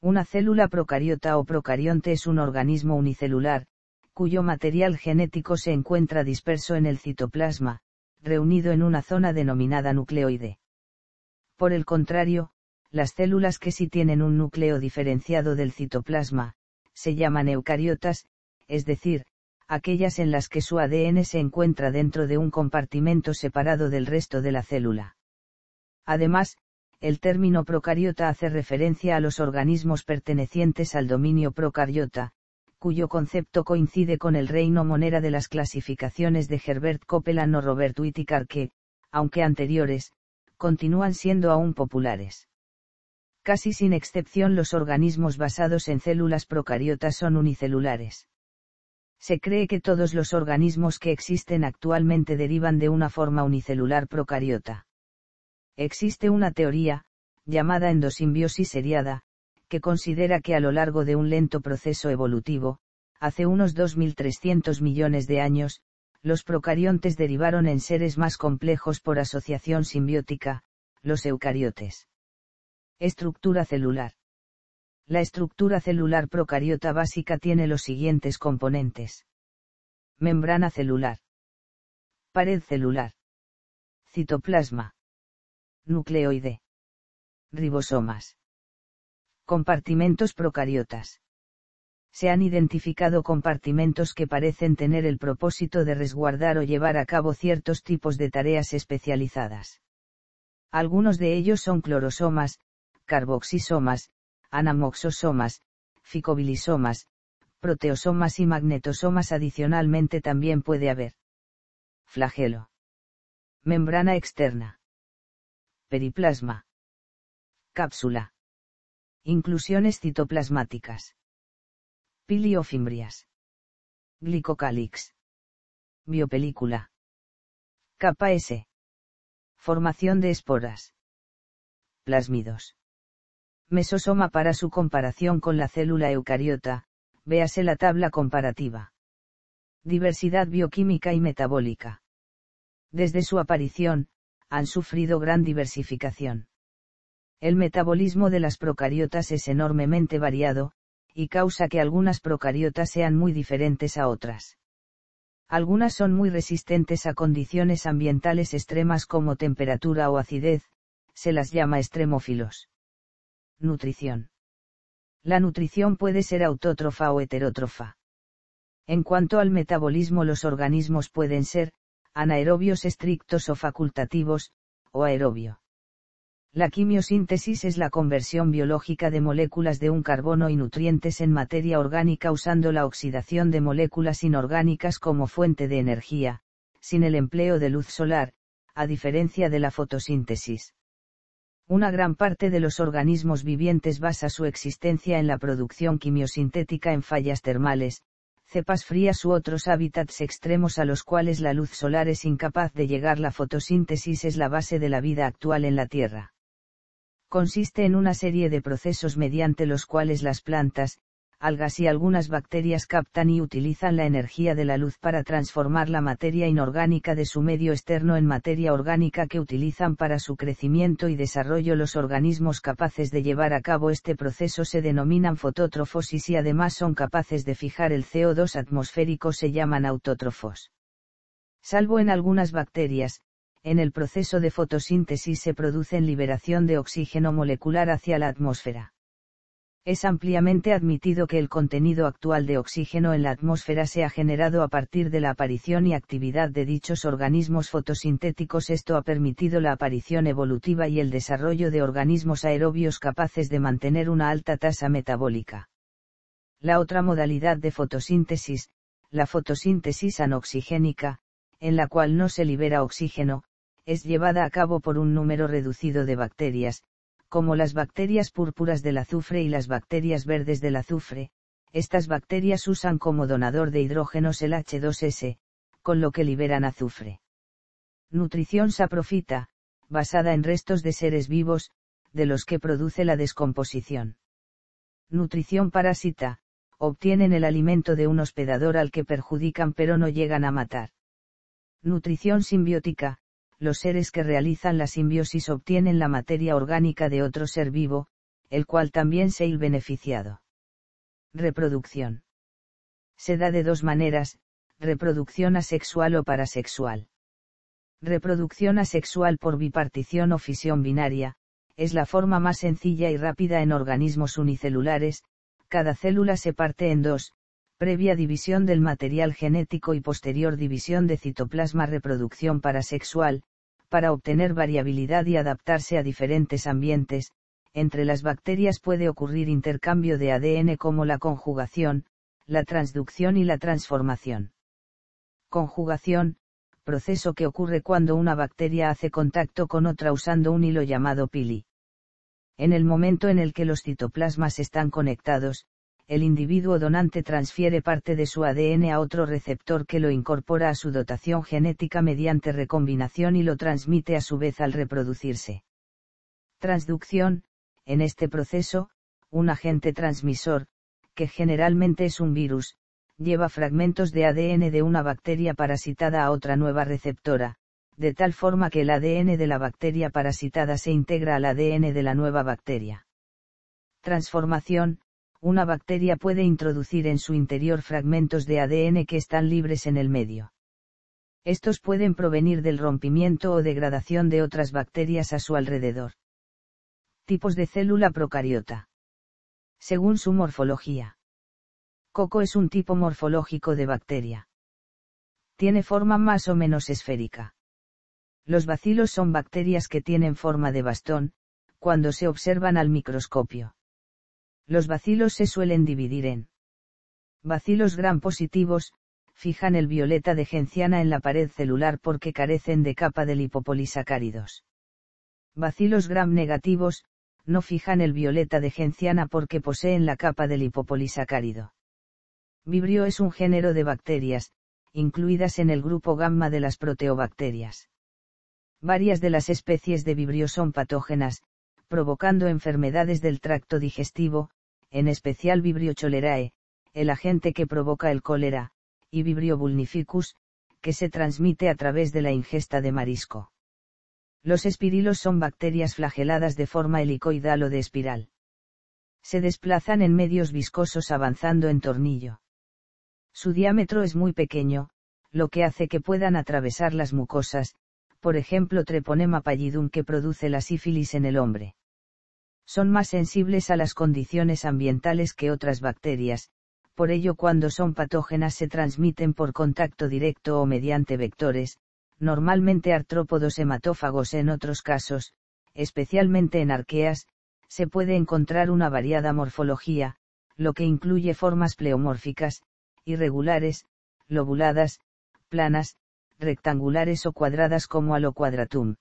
Una célula procariota o procarionte es un organismo unicelular, cuyo material genético se encuentra disperso en el citoplasma, reunido en una zona denominada nucleoide. Por el contrario, las células que sí tienen un núcleo diferenciado del citoplasma, se llaman eucariotas, es decir, aquellas en las que su ADN se encuentra dentro de un compartimento separado del resto de la célula. Además, el término procariota hace referencia a los organismos pertenecientes al dominio procariota, cuyo concepto coincide con el reino monera de las clasificaciones de Herbert Copeland o Robert Whittaker que, aunque anteriores, continúan siendo aún populares. Casi sin excepción los organismos basados en células procariotas son unicelulares. Se cree que todos los organismos que existen actualmente derivan de una forma unicelular procariota. Existe una teoría, llamada endosimbiosis seriada, que considera que a lo largo de un lento proceso evolutivo, hace unos 2.300 millones de años, los procariontes derivaron en seres más complejos por asociación simbiótica, los eucariotes. Estructura celular. La estructura celular procariota básica tiene los siguientes componentes. Membrana celular. Pared celular. Citoplasma nucleoide. Ribosomas. Compartimentos procariotas. Se han identificado compartimentos que parecen tener el propósito de resguardar o llevar a cabo ciertos tipos de tareas especializadas. Algunos de ellos son clorosomas, carboxisomas, anamoxosomas, ficobilisomas, proteosomas y magnetosomas adicionalmente también puede haber. Flagelo. Membrana externa periplasma. Cápsula. Inclusiones citoplasmáticas. Piliofimbrias Glicocálix. Biopelícula. Capa Formación de esporas. Plasmidos. Mesosoma para su comparación con la célula eucariota, véase la tabla comparativa. Diversidad bioquímica y metabólica. Desde su aparición, han sufrido gran diversificación. El metabolismo de las procariotas es enormemente variado, y causa que algunas procariotas sean muy diferentes a otras. Algunas son muy resistentes a condiciones ambientales extremas como temperatura o acidez, se las llama extremófilos. Nutrición. La nutrición puede ser autótrofa o heterótrofa. En cuanto al metabolismo los organismos pueden ser, anaerobios estrictos o facultativos, o aerobio. La quimiosíntesis es la conversión biológica de moléculas de un carbono y nutrientes en materia orgánica usando la oxidación de moléculas inorgánicas como fuente de energía, sin el empleo de luz solar, a diferencia de la fotosíntesis. Una gran parte de los organismos vivientes basa su existencia en la producción quimiosintética en fallas termales, cepas frías u otros hábitats extremos a los cuales la luz solar es incapaz de llegar. La fotosíntesis es la base de la vida actual en la Tierra. Consiste en una serie de procesos mediante los cuales las plantas, algas y algunas bacterias captan y utilizan la energía de la luz para transformar la materia inorgánica de su medio externo en materia orgánica que utilizan para su crecimiento y desarrollo. Los organismos capaces de llevar a cabo este proceso se denominan fotótrofos y si además son capaces de fijar el CO2 atmosférico se llaman autótrofos. Salvo en algunas bacterias, en el proceso de fotosíntesis se en liberación de oxígeno molecular hacia la atmósfera es ampliamente admitido que el contenido actual de oxígeno en la atmósfera se ha generado a partir de la aparición y actividad de dichos organismos fotosintéticos. Esto ha permitido la aparición evolutiva y el desarrollo de organismos aerobios capaces de mantener una alta tasa metabólica. La otra modalidad de fotosíntesis, la fotosíntesis anoxigénica, en la cual no se libera oxígeno, es llevada a cabo por un número reducido de bacterias, como las bacterias púrpuras del azufre y las bacterias verdes del azufre, estas bacterias usan como donador de hidrógenos el H2S, con lo que liberan azufre. Nutrición saprofita, basada en restos de seres vivos, de los que produce la descomposición. Nutrición parásita, obtienen el alimento de un hospedador al que perjudican pero no llegan a matar. Nutrición simbiótica, los seres que realizan la simbiosis obtienen la materia orgánica de otro ser vivo, el cual también se il beneficiado. Reproducción. Se da de dos maneras, reproducción asexual o parasexual. Reproducción asexual por bipartición o fisión binaria, es la forma más sencilla y rápida en organismos unicelulares, cada célula se parte en dos, previa división del material genético y posterior división de citoplasma reproducción parasexual, para obtener variabilidad y adaptarse a diferentes ambientes, entre las bacterias puede ocurrir intercambio de ADN como la conjugación, la transducción y la transformación. Conjugación, proceso que ocurre cuando una bacteria hace contacto con otra usando un hilo llamado pili. En el momento en el que los citoplasmas están conectados, el individuo donante transfiere parte de su ADN a otro receptor que lo incorpora a su dotación genética mediante recombinación y lo transmite a su vez al reproducirse. Transducción, en este proceso, un agente transmisor, que generalmente es un virus, lleva fragmentos de ADN de una bacteria parasitada a otra nueva receptora, de tal forma que el ADN de la bacteria parasitada se integra al ADN de la nueva bacteria. Transformación, una bacteria puede introducir en su interior fragmentos de ADN que están libres en el medio. Estos pueden provenir del rompimiento o degradación de otras bacterias a su alrededor. Tipos de célula procariota. Según su morfología. Coco es un tipo morfológico de bacteria. Tiene forma más o menos esférica. Los bacilos son bacterias que tienen forma de bastón, cuando se observan al microscopio los bacilos se suelen dividir en bacilos gram positivos, fijan el violeta de genciana en la pared celular porque carecen de capa de lipopolisacáridos. Bacilos gram negativos, no fijan el violeta de genciana porque poseen la capa de lipopolisacárido. Vibrio es un género de bacterias, incluidas en el grupo gamma de las proteobacterias. Varias de las especies de vibrio son patógenas, provocando enfermedades del tracto digestivo, en especial Vibrio cholerae, el agente que provoca el cólera, y Vibrio vulnificus, que se transmite a través de la ingesta de marisco. Los espirilos son bacterias flageladas de forma helicoidal o de espiral. Se desplazan en medios viscosos avanzando en tornillo. Su diámetro es muy pequeño, lo que hace que puedan atravesar las mucosas, por ejemplo treponema pallidum que produce la sífilis en el hombre son más sensibles a las condiciones ambientales que otras bacterias, por ello cuando son patógenas se transmiten por contacto directo o mediante vectores, normalmente artrópodos hematófagos en otros casos, especialmente en arqueas, se puede encontrar una variada morfología, lo que incluye formas pleomórficas, irregulares, lobuladas, planas, rectangulares o cuadradas como cuadratum.